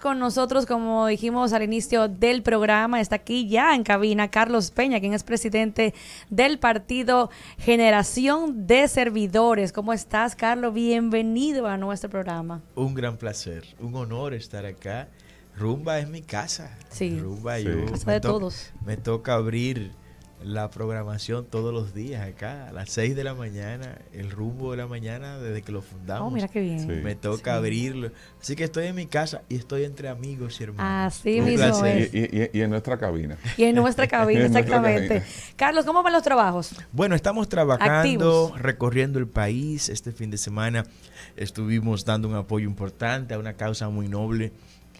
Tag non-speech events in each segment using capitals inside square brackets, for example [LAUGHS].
con nosotros, como dijimos al inicio del programa, está aquí ya en cabina Carlos Peña, quien es presidente del partido Generación de Servidores. ¿Cómo estás, Carlos? Bienvenido a nuestro programa. Un gran placer, un honor estar acá. Rumba es mi casa. Sí. Rumba de todos. Me toca abrir la programación todos los días acá, a las 6 de la mañana, el rumbo de la mañana desde que lo fundamos. Oh, mira qué bien. Me toca abrirlo. Así que estoy en mi casa y estoy entre amigos ah, y hermanos. Así sí mismo Y, en nuestra cabina. [LAUGHS] Y en nuestra [LAUGHS] cabina, exactamente. Carlos, ¿cómo van los trabajos? Bueno, estamos trabajando, recorriendo el país. Este fin de semana estuvimos dando un apoyo importante a una causa muy noble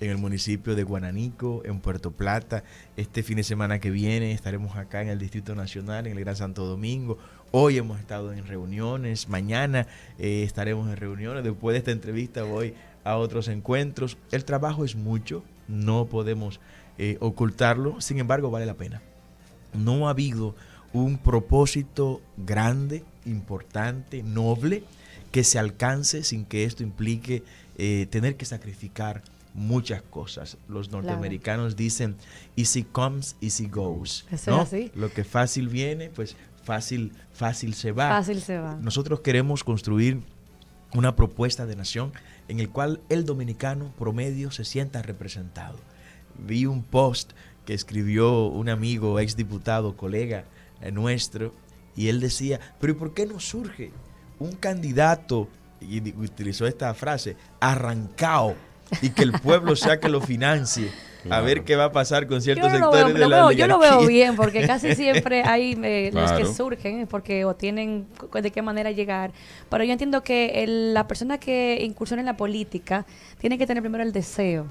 en el municipio de Guananico, en Puerto Plata. Este fin de semana que viene estaremos acá en el Distrito Nacional, en el Gran Santo Domingo. Hoy hemos estado en reuniones, mañana eh, estaremos en reuniones, después de esta entrevista voy a otros encuentros. El trabajo es mucho, no podemos eh, ocultarlo, sin embargo vale la pena. No ha habido un propósito grande, importante, noble, que se alcance sin que esto implique eh, tener que sacrificar muchas cosas. Los norteamericanos dicen easy comes, easy goes. Lo que fácil viene, pues fácil, fácil se va. Fácil se va. Nosotros queremos construir una propuesta de nación en el cual el dominicano promedio se sienta representado. Vi un post que escribió un amigo, ex diputado, colega eh, nuestro, y él decía, pero por qué no surge un candidato, y utilizó esta frase, arrancado y que el pueblo sea que lo financie. A ver qué va a pasar con ciertos sectores de la Yo lo veo bien, porque casi [LAUGHS] siempre hay eh, los que surgen, porque o tienen de qué manera llegar. Pero yo entiendo que la persona que incursiona en la política tiene que tener primero el deseo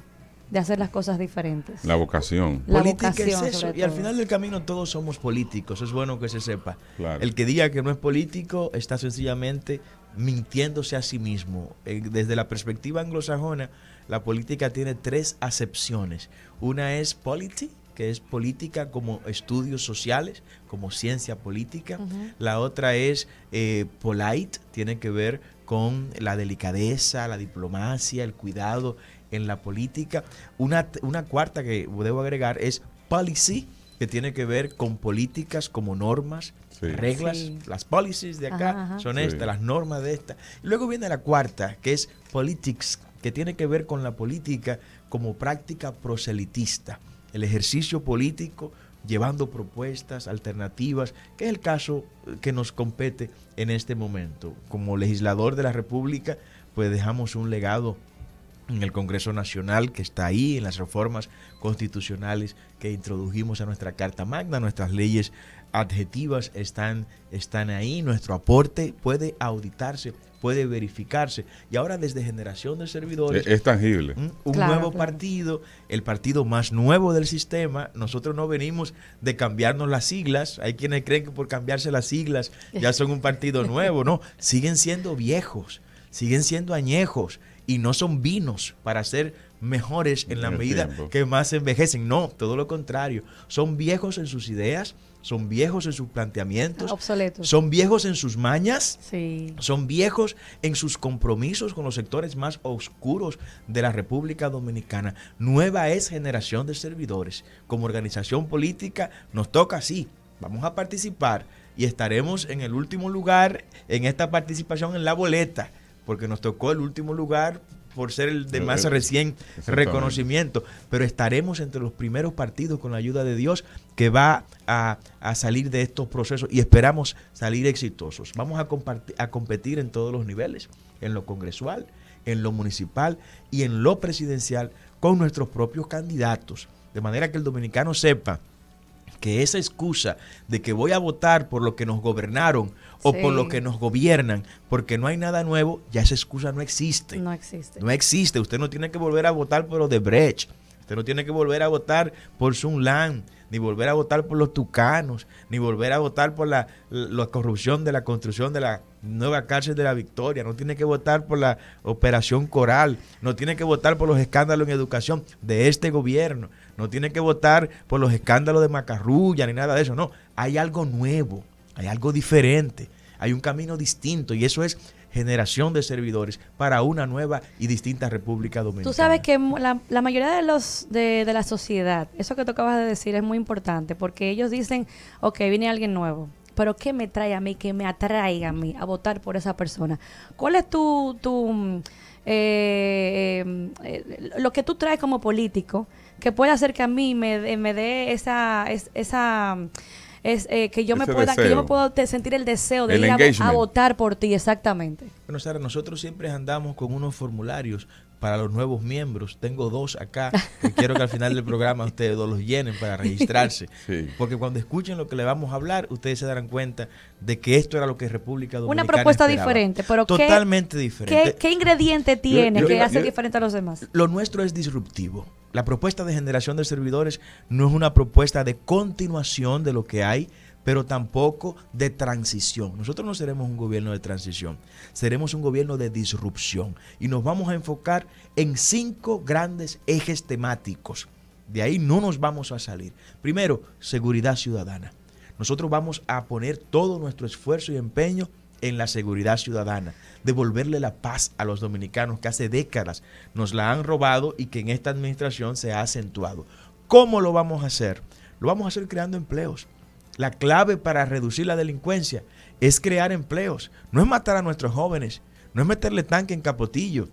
de hacer las cosas diferentes. La vocación. La vocación, Y al final del camino todos somos políticos, es bueno que se sepa. El que diga que no es político está sencillamente mintiéndose a sí mismo. Eh, desde la perspectiva anglosajona, la política tiene tres acepciones. Una es polity, que es política como estudios sociales, como ciencia política. La otra es eh, polite, tiene que ver con la delicadeza, la diplomacia, el cuidado en la política. Una, cuarta que debo agregar es policy, que tiene que ver con políticas como normas, reglas, las policies de acá son estas, las normas de esta. Luego viene la cuarta, que es politics, que tiene que ver con la política como práctica proselitista, el ejercicio político llevando propuestas alternativas, que es el caso eh, que nos compete en este momento. Como legislador de la República, pues dejamos un legado en el Congreso Nacional, que está ahí, en las reformas constitucionales que introdujimos a nuestra Carta Magna, nuestras leyes adjetivas están, están ahí, nuestro aporte puede auditarse, puede verificarse. Y ahora desde generación de servidores... Es, tangible. Un nuevo partido, el partido más nuevo del sistema, nosotros no venimos de cambiarnos las siglas, hay quienes creen que por cambiarse las siglas ya son un partido nuevo, no, siguen siendo viejos, siguen siendo añejos y no son vinos para ser mejores en, la medida que más envejecen. No, todo lo contrario. Son viejos en sus ideas, son viejos en sus planteamientos, son viejos en sus mañas, son viejos en sus compromisos con los sectores más oscuros de la República Dominicana. Nueva es generación de servidores. Como organización política nos toca así, vamos a participar y estaremos en el último lugar en esta participación en la boleta porque nos tocó el último lugar por ser el de más recién reconocimiento, pero estaremos entre los primeros partidos con la ayuda de Dios que va a, salir de estos procesos y esperamos salir exitosos. Vamos a, a competir en todos los niveles, en lo congresual, en lo municipal y en lo presidencial con nuestros propios candidatos, de manera que el dominicano sepa que esa excusa de que voy a votar por lo que nos gobernaron o por lo que nos gobiernan, porque no hay nada nuevo, ya esa excusa no existe. No existe. No existe. Usted no tiene que volver a votar por lo de Brecht. Usted no tiene que volver a votar por Sun Lan ni volver a votar por los tucanos, ni volver a votar por la, corrupción de la construcción de la nueva cárcel de la Victoria, no tiene que votar por la operación Coral, no tiene que votar por los escándalos en educación de este gobierno, no tiene que votar por los escándalos de Macarrulla ni nada de eso, no, hay algo nuevo, hay algo diferente, hay un camino distinto y eso es generación de servidores para una nueva y distinta República Dominicana. Tú sabes que la, mayoría de los de, la sociedad, eso que tú acabas de decir es muy importante, porque ellos dicen, ok, viene alguien nuevo, pero ¿qué me trae a mí, qué me atraiga a mí a votar por esa persona? ¿Cuál es tu, tu mm, eh, eh, eh, lo que tú traes como político? que puede hacer que a mí me, me dé esa, esa es, eh, que, yo me pueda, que yo me sentir el deseo de ir a, votar por ti, exactamente. Bueno, Sara, nosotros siempre andamos con unos formularios para los nuevos miembros. Tengo dos acá que [LAUGHS] quiero que al final del programa ustedes los llenen para registrarse. [LAUGHS] Porque cuando escuchen lo que le vamos a hablar, ustedes se darán cuenta de que esto era lo que República Dominicana Una propuesta diferente, pero Totalmente diferente. ¿qué, ingrediente tiene que hace diferente a los demás? Lo nuestro es disruptivo la propuesta de generación de servidores no es una propuesta de continuación de lo que hay, pero tampoco de transición. Nosotros no seremos un gobierno de transición, seremos un gobierno de disrupción y nos vamos a enfocar en cinco grandes ejes temáticos. De ahí no nos vamos a salir. Primero, seguridad ciudadana. Nosotros vamos a poner todo nuestro esfuerzo y empeño en la seguridad ciudadana, devolverle la paz a los dominicanos que hace décadas nos la han robado y que en esta administración se ha acentuado. ¿Cómo lo vamos a hacer? Lo vamos a hacer creando empleos. La clave para reducir la delincuencia es crear empleos. No es matar a nuestros jóvenes, no es meterle tanque en capotillo,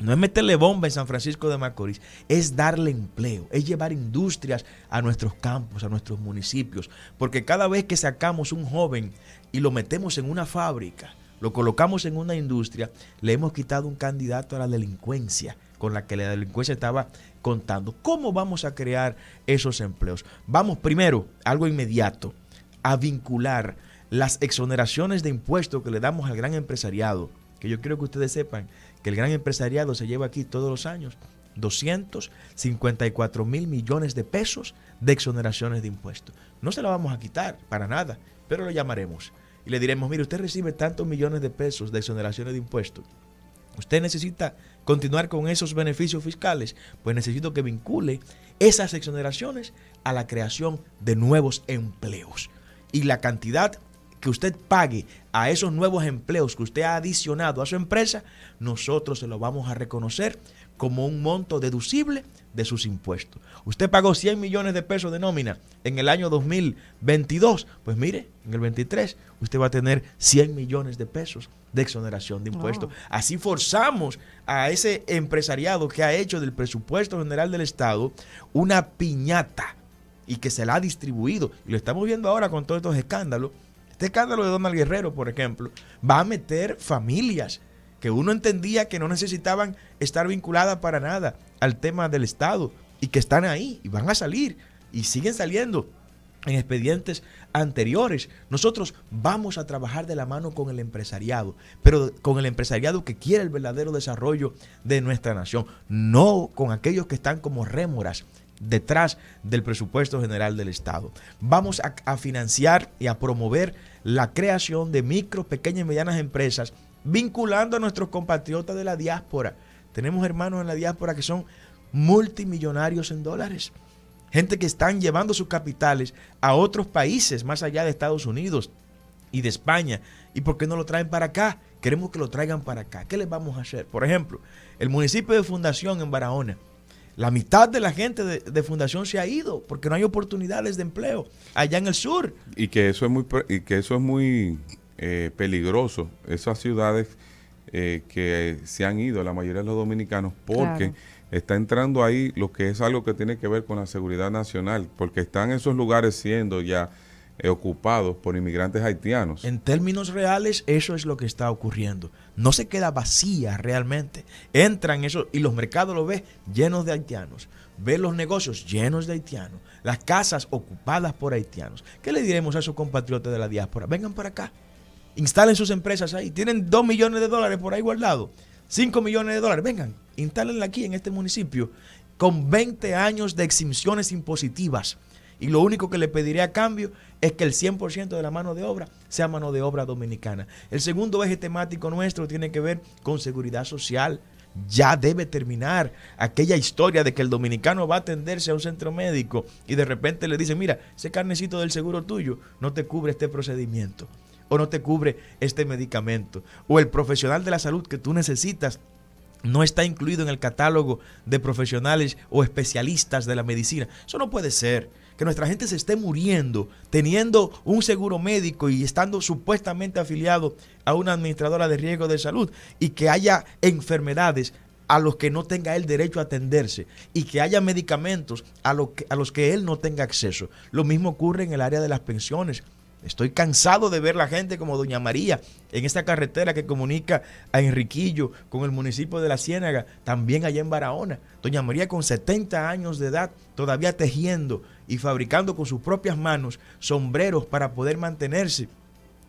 no es meterle bomba en San Francisco de Macorís, es darle empleo, es llevar industrias a nuestros campos, a nuestros municipios, porque cada vez que sacamos un joven y lo metemos en una fábrica, lo colocamos en una industria, le hemos quitado un candidato a la delincuencia con la que la delincuencia estaba contando. ¿Cómo vamos a crear esos empleos? Vamos primero, algo inmediato, a vincular las exoneraciones de impuestos que le damos al gran empresariado, que yo quiero que ustedes sepan que el gran empresariado se lleva aquí todos los años 254 mil millones de pesos de exoneraciones de impuestos. No se la vamos a quitar para nada pero lo llamaremos y le diremos, mire, usted recibe tantos millones de pesos de exoneraciones de impuestos. Usted necesita continuar con esos beneficios fiscales, pues necesito que vincule esas exoneraciones a la creación de nuevos empleos. Y la cantidad que usted pague a esos nuevos empleos que usted ha adicionado a su empresa, nosotros se lo vamos a reconocer como un monto deducible de sus impuestos. Usted pagó 100 millones de pesos de nómina en el año 2022, pues mire, en el 23 usted va a tener 100 millones de pesos de exoneración de impuestos. Así forzamos a ese empresariado que ha hecho del presupuesto general del Estado una piñata y que se la ha distribuido. Y lo estamos viendo ahora con todos estos escándalos este escándalo de Donald Guerrero, por ejemplo, va a meter familias que uno entendía que no necesitaban estar vinculadas para nada al tema del Estado y que están ahí y van a salir y siguen saliendo en expedientes anteriores. Nosotros vamos a trabajar de la mano con el empresariado, pero con el empresariado que quiere el verdadero desarrollo de nuestra nación, no con aquellos que están como rémoras detrás del presupuesto general del Estado. Vamos a, a financiar y a promover la creación de micro, pequeñas y medianas empresas, vinculando a nuestros compatriotas de la diáspora. Tenemos hermanos en la diáspora que son multimillonarios en dólares. Gente que están llevando sus capitales a otros países más allá de Estados Unidos y de España. ¿Y por qué no lo traen para acá? Queremos que lo traigan para acá. ¿Qué les vamos a hacer? Por ejemplo, el municipio de Fundación en Barahona la mitad de la gente de, Fundación se ha ido porque no hay oportunidades de empleo allá en el sur. Y que eso es muy, y que eso es muy eh, peligroso. Esas ciudades eh, que se han ido, la mayoría de los dominicanos, porque está entrando ahí lo que es algo que tiene que ver con la seguridad nacional, porque están esos lugares siendo ya ocupados por inmigrantes haitianos. En términos reales, eso es lo que está ocurriendo. No se queda vacía realmente. Entran eso y los mercados Lo ven llenos de haitianos. Ve los negocios llenos de haitianos. Las casas ocupadas por haitianos. ¿Qué le diremos a esos compatriotas de la diáspora? Vengan para acá. Instalen sus empresas ahí. Tienen 2 millones de dólares por ahí guardados. 5 millones de dólares. Vengan, instálenla aquí en este municipio con 20 años de exenciones impositivas y lo único que le pediré a cambio es que el 100% de la mano de obra sea mano de obra dominicana. El segundo eje temático nuestro tiene que ver con seguridad social. Ya debe terminar aquella historia de que el dominicano va a atenderse a un centro médico y de repente le dice mira, ese carnecito del seguro tuyo no te cubre este procedimiento o no te cubre este medicamento o el profesional de la salud que tú necesitas no está incluido en el catálogo de profesionales o especialistas de la medicina. Eso no puede ser que nuestra gente se esté muriendo teniendo un seguro médico y estando supuestamente afiliado a una administradora de riesgo de salud y que haya enfermedades a los que no tenga el derecho a atenderse y que haya medicamentos a, que, a los que él no tenga acceso. Lo mismo ocurre en el área de las pensiones. Estoy cansado de ver la gente como Doña María en esta carretera que comunica a Enriquillo con el municipio de La Ciénaga, también allá en Barahona. Doña María con 70 años de edad, todavía tejiendo y fabricando con sus propias manos sombreros para poder mantenerse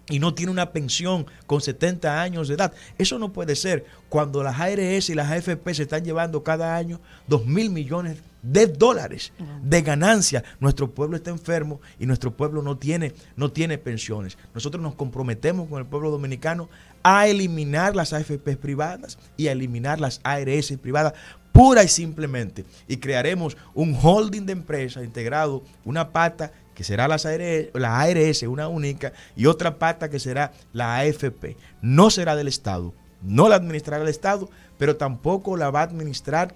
y no tiene una pensión con 70 años de edad. Eso no puede ser cuando las ARS y las AFP se están llevando cada año 2 mil millones de dólares de ganancia. Nuestro pueblo está enfermo y nuestro pueblo no tiene, no tiene pensiones. Nosotros nos comprometemos con el pueblo dominicano a eliminar las AFP privadas y a eliminar las ARS privadas pura y simplemente. Y crearemos un holding de empresas integrado, una pata que será las ARS, e, la ARS, una única, y otra pata que será la AFP. No será del Estado, no la administrará el Estado, pero tampoco la va a administrar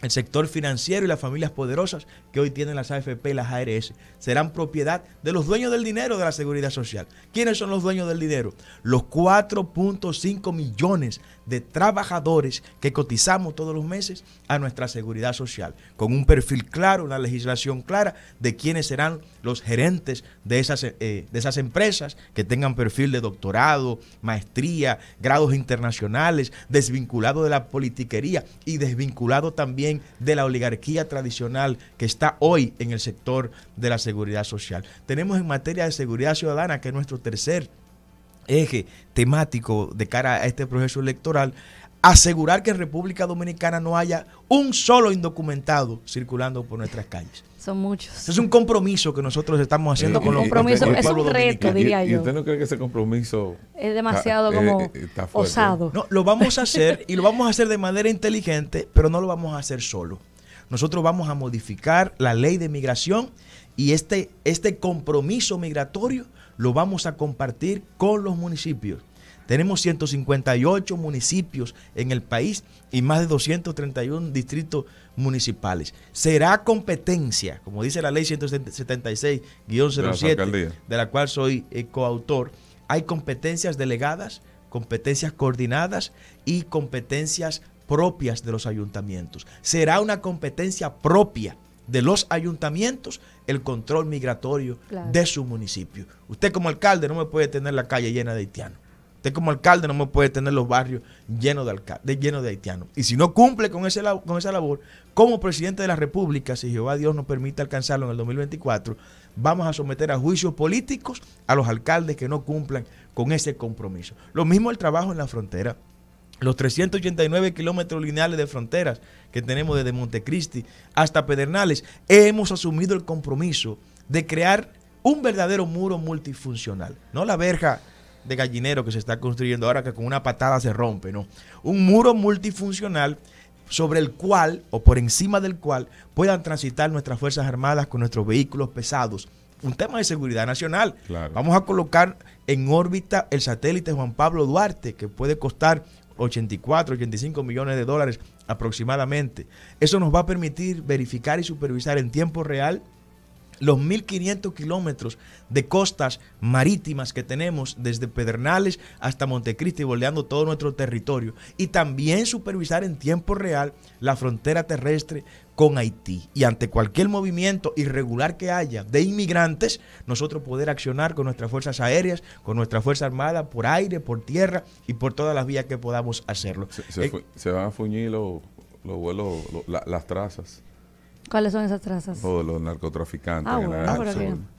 el sector financiero y las familias poderosas que hoy tienen las AFP y las ARS. Serán propiedad de los dueños del dinero de la seguridad social. ¿Quiénes son los dueños del dinero? Los 4.5 millones de trabajadores que cotizamos todos los meses a nuestra seguridad social, con un perfil claro, una legislación clara de quiénes serán los gerentes de esas, eh, de esas empresas que tengan perfil de doctorado, maestría, grados internacionales, desvinculado de la politiquería y desvinculado también de la oligarquía tradicional que está hoy en el sector de la seguridad social. Tenemos en materia de seguridad ciudadana, que es nuestro tercer eje temático de cara a este proceso electoral, asegurar que en República Dominicana no haya un solo indocumentado circulando por nuestras calles. Son muchos. Es un compromiso que nosotros estamos haciendo con los Es un reto, diría yo. ¿Y usted no cree que ese compromiso es demasiado como eh, eh, osado? No, lo vamos a hacer y lo vamos a hacer de manera inteligente, pero no lo vamos a hacer solo. Nosotros vamos a modificar la ley de migración y este, este compromiso migratorio lo vamos a compartir con los municipios. Tenemos 158 municipios en el país y más de 231 distritos municipales. Será competencia, como dice la ley 176-07, de la cual soy eh, coautor. Hay competencias delegadas, competencias coordinadas y competencias propias de los ayuntamientos. Será una competencia propia de los ayuntamientos el control migratorio de su municipio. Usted como alcalde no me puede tener la calle llena de haitianos. Usted como alcalde no me puede tener los barrios llenos de, de, de haitianos. Y si no cumple con, con esa labor, como presidente de la República, si Jehová Dios nos permite alcanzarlo en el 2024, vamos a someter a juicios políticos a los alcaldes que no cumplan con ese compromiso. Lo mismo el trabajo en la frontera los 389 kilómetros lineales de fronteras que tenemos desde Montecristi hasta Pedernales, hemos asumido el compromiso de crear un verdadero muro multifuncional, no la verja de gallinero que se está construyendo ahora que con una patada se rompe, no, un muro multifuncional sobre el cual o por encima del cual puedan transitar nuestras Fuerzas Armadas con nuestros vehículos pesados. Un tema de seguridad nacional. Vamos a colocar en órbita el satélite Juan Pablo Duarte, que puede costar 84, 85 millones de dólares aproximadamente. Eso nos va a permitir verificar y supervisar en tiempo real los 1.500 kilómetros de costas marítimas que tenemos desde Pedernales hasta Montecristi, bordeando todo nuestro territorio, y también supervisar en tiempo real la frontera terrestre con Haití. Y ante cualquier movimiento irregular que haya de inmigrantes, nosotros poder accionar con nuestras fuerzas aéreas, con nuestra Fuerza Armada, por aire, por tierra y por todas las vías que podamos hacerlo. Se, eh, van a fuñir los, vuelos, las trazas. ¿Cuáles son esas trazas? Todos los narcotraficantes. Ah,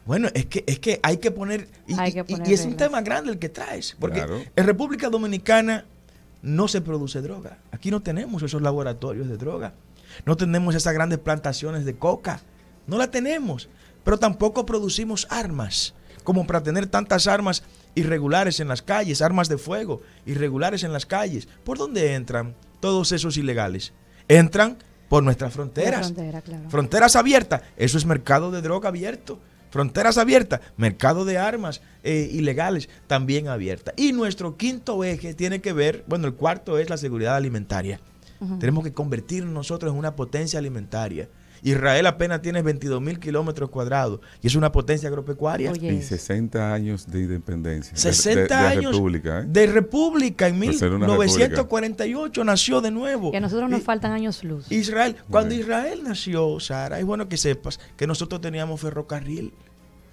bueno, es que, es que hay que poner... Y, es un tema grande el que traes, porque en República Dominicana no se produce droga. Aquí no tenemos esos laboratorios de droga. No tenemos esas grandes plantaciones de coca. No la tenemos. Pero tampoco producimos armas. Como para tener tantas armas irregulares en las calles, armas de fuego irregulares en las calles. ¿Por dónde entran todos esos ilegales? Entran por nuestras fronteras. Fronteras abiertas, eso es mercado de droga abierto. Fronteras abiertas, mercado de armas eh, ilegales también abierta. Y nuestro quinto eje tiene que ver, bueno, el cuarto es la seguridad alimentaria. Tenemos que convertirnos nosotros en una potencia alimentaria. Israel apenas tiene 22 mil kilómetros cuadrados y es una potencia agropecuaria. Y 60 años de independencia. 60 de, de, república, ¿eh? de república. En 1948 nació de nuevo. Que a nosotros nos faltan años luz. Israel, cuando Israel nació, Sara, es bueno que sepas que nosotros teníamos ferrocarril.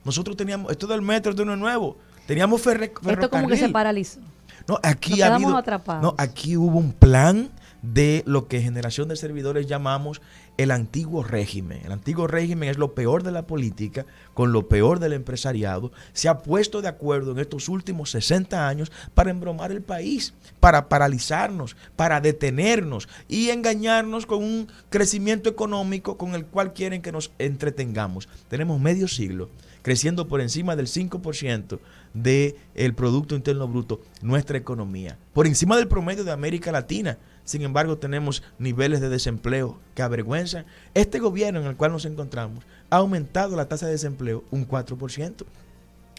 Nosotros teníamos, esto del metro de uno nuevo, teníamos ferrocarril. Esto como que se paralizó. No, aquí no, aquí hubo un plan de lo que generación de servidores llamamos el antiguo régimen. El antiguo régimen es lo peor de la política, con lo peor del empresariado. Se ha puesto de acuerdo en estos últimos 60 años para embromar el país, para paralizarnos, para detenernos y engañarnos con un crecimiento económico con el cual quieren que nos entretengamos. Tenemos medio siglo creciendo por encima del 5% del de Producto Interno Bruto, nuestra economía, por encima del promedio de América Latina. Sin embargo, tenemos niveles de desempleo que avergüenzan. Este gobierno en el cual nos encontramos ha aumentado la tasa de desempleo un 4%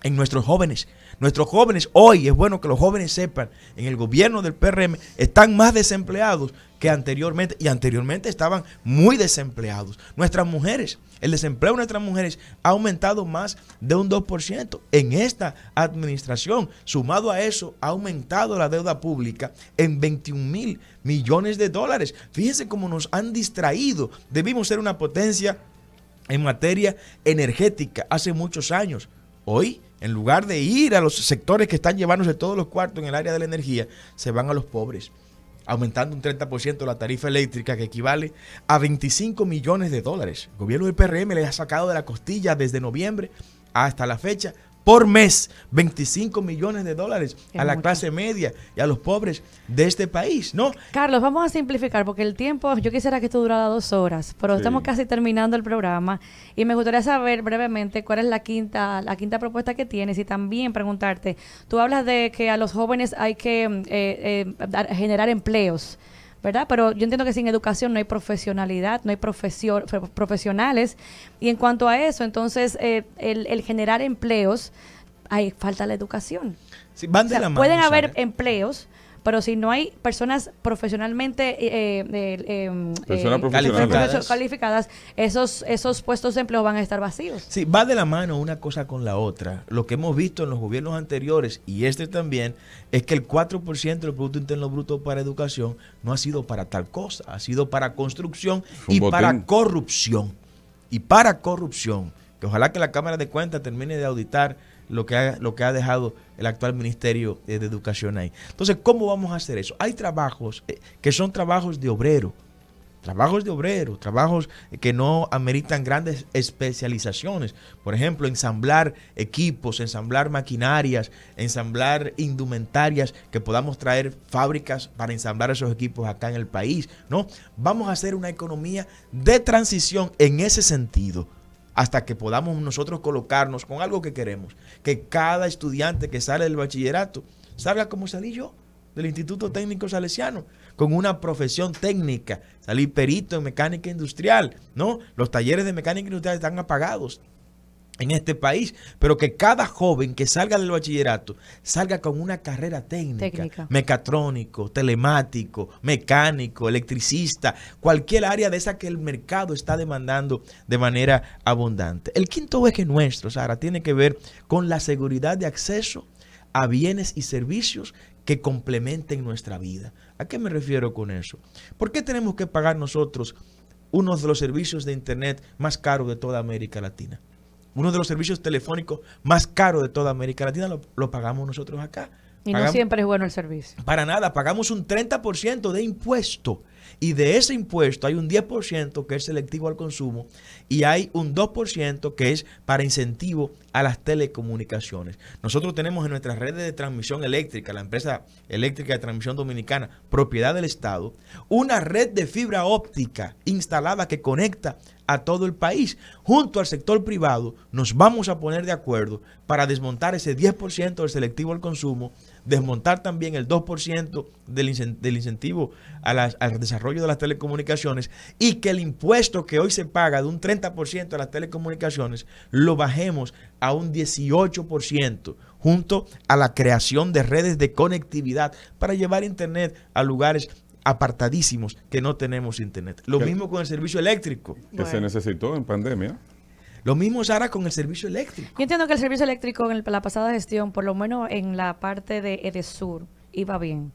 en nuestros jóvenes. Nuestros jóvenes hoy, es bueno que los jóvenes sepan, en el gobierno del PRM están más desempleados que anteriormente y anteriormente estaban muy desempleados. Nuestras mujeres, el desempleo de nuestras mujeres ha aumentado más de un 2% en esta administración. Sumado a eso, ha aumentado la deuda pública en 21 mil millones de dólares. Fíjense cómo nos han distraído. Debimos ser una potencia en materia energética hace muchos años. Hoy en lugar de ir a los sectores que están llevándose todos los cuartos en el área de la energía, se van a los pobres, aumentando un 30% la tarifa eléctrica que equivale a 25 millones de dólares. El gobierno del PRM le ha sacado de la costilla desde noviembre hasta la fecha por mes 25 millones de dólares a la clase media y a los pobres de este país, ¿no? Carlos, vamos a simplificar porque el tiempo, yo quisiera que esto durara dos horas, pero estamos casi terminando el programa y me gustaría saber brevemente cuál es la quinta, la quinta propuesta que tienes y también preguntarte, tú hablas de que a los jóvenes hay que mm, eh, eh, generar empleos. ¿verdad? Pero yo entiendo que sin educación no hay profesionalidad, no hay profesionales. Y en cuanto a eso, entonces eh, el, el, generar empleos, hay falta la educación. pueden haber empleos pero si no hay personas profesionalmente eh, eh, eh, Calificadas. esos esos puestos de empleo van a estar vacíos. Sí, va de la mano una cosa con la otra. Lo que hemos visto en los gobiernos anteriores y este también es que el 4% del Producto Interno Bruto para educación no ha sido para tal cosa, ha sido para construcción y para corrupción. Y para corrupción, que ojalá que la Cámara de Cuentas termine de auditar lo que ha, lo que ha dejado el actual Ministerio eh, de Educación ahí. Entonces, ¿cómo vamos a hacer eso? Hay trabajos eh, que son trabajos de obrero, trabajos de obrero, trabajos eh, que no ameritan grandes especializaciones. Por ejemplo, ensamblar equipos, ensamblar maquinarias, ensamblar indumentarias, que podamos traer fábricas para ensamblar esos equipos acá en el país, ¿no? Vamos a hacer una economía de transición en ese sentido hasta que podamos nosotros colocarnos con algo que queremos. Que cada estudiante que sale del bachillerato salga como salí yo, del Instituto Técnico Salesiano, con una profesión técnica. Salí perito en mecánica industrial, ¿no? Los talleres de mecánica industrial están apagados en este país, pero que cada joven que salga del bachillerato salga con una carrera técnica, mecatrónico, telemático, mecánico, electricista, cualquier área de esa que el mercado está demandando de manera abundante. El quinto eje nuestro, Sara, tiene que ver con la seguridad de acceso a bienes y servicios que complementen nuestra vida. ¿A qué me refiero con eso? ¿Por qué tenemos que pagar nosotros uno de los servicios de Internet más caros de toda América Latina? uno de los servicios telefónicos más caros de toda América Latina lo, pagamos nosotros acá. Y no siempre es bueno el servicio. Para nada, pagamos un 30% de impuesto. Y de ese impuesto hay un 10% que es selectivo al consumo y hay un 2% que es para incentivo a las telecomunicaciones. Nosotros tenemos en nuestras redes de transmisión eléctrica, la empresa eléctrica de transmisión dominicana, propiedad del Estado, una red de fibra óptica instalada que conecta a todo el país. Junto al sector privado nos vamos a poner de acuerdo para desmontar ese 10% del selectivo al consumo, desmontar también el 2% del, incentivo al desarrollo de las telecomunicaciones y que el impuesto que hoy se paga de un 30% a las telecomunicaciones lo bajemos a un 18% junto a la creación de redes de conectividad para llevar Internet a lugares apartadísimos que no tenemos internet. Lo mismo con el servicio eléctrico. Que se necesitó en pandemia. Lo mismo, Sara, con el servicio eléctrico. Yo entiendo que el servicio eléctrico en la pasada gestión, por lo menos en la parte de Edesur, iba bien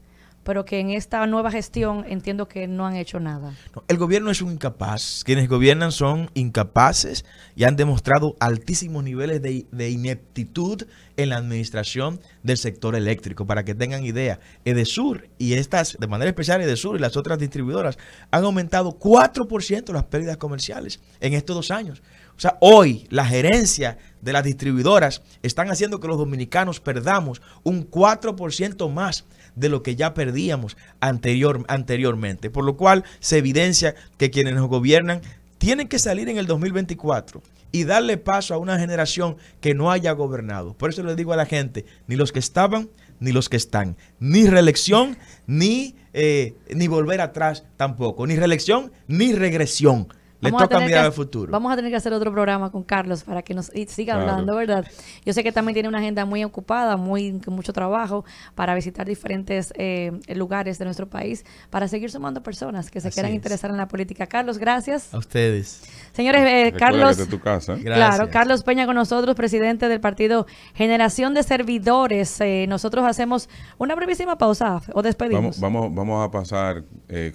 pero que en esta nueva gestión entiendo que no han hecho nada. el gobierno es un incapaz. Quienes gobiernan son incapaces y han demostrado altísimos niveles de, de ineptitud en la administración del sector eléctrico. Para que tengan idea, Edesur y estas, de manera especial Edesur y las otras distribuidoras, han aumentado 4% las pérdidas comerciales en estos dos años. O sea, hoy la gerencia de las distribuidoras están haciendo que los dominicanos perdamos un 4% más de lo que ya perdíamos anteriormente. Por lo cual se evidencia que quienes nos gobiernan tienen que salir en el 2024 y darle paso a una generación que no haya gobernado. Por eso les digo a la gente, ni los que estaban, ni los que están. Ni reelección, ni, eh, ni volver atrás tampoco. Ni reelección, ni regresión. Le vamos toca mirar al futuro. Vamos a tener que hacer otro programa con Carlos para que nos siga hablando, ¿verdad? Yo sé que también tiene una agenda muy ocupada, muy con mucho trabajo para visitar diferentes eh, lugares de nuestro país para seguir sumando personas que se quieran interesar en la política. Carlos, gracias. A ustedes. Señores, eh, Carlos. tu casa. Gracias. Claro, Carlos Peña con nosotros, presidente del partido Generación de Servidores. Eh, nosotros hacemos una brevísima pausa o despedimos. Vamos, vamos, a pasar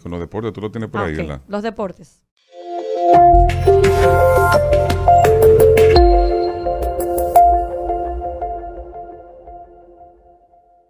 con los deportes. Tú lo tienes por ah, ahí, ¿verdad? Los deportes. Thank you.